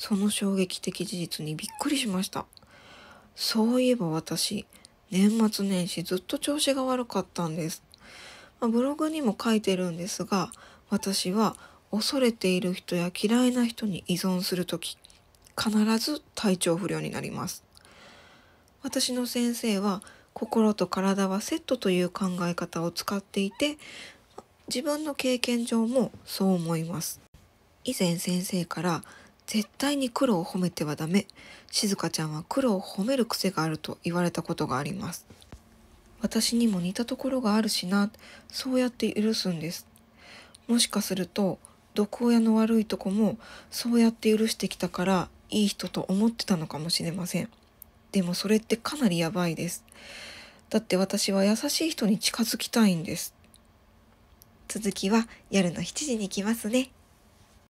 その衝撃的事実にびっくりしました。そういえば私、年末年始ずっと調子が悪かったんです。まあ、ブログにも書いてるんですが、私は恐れている人や嫌いな人に依存する時、必ず体調不良になります。私の先生は心と体はセットという考え方を使っていて、自分の経験上もそう思います。以前先生から絶対に黒を褒めてはダメ。静香ちゃんは黒を褒める癖があると言われたことがあります。私にも似たところがあるしな、そうやって許すんです。もしかすると、毒親の悪いとこもそうやって許してきたからいい人と思ってたのかもしれません。でもそれってかなりやばいです。だって私は優しい人に近づきたいんです。続きは夜の7時に来ますね。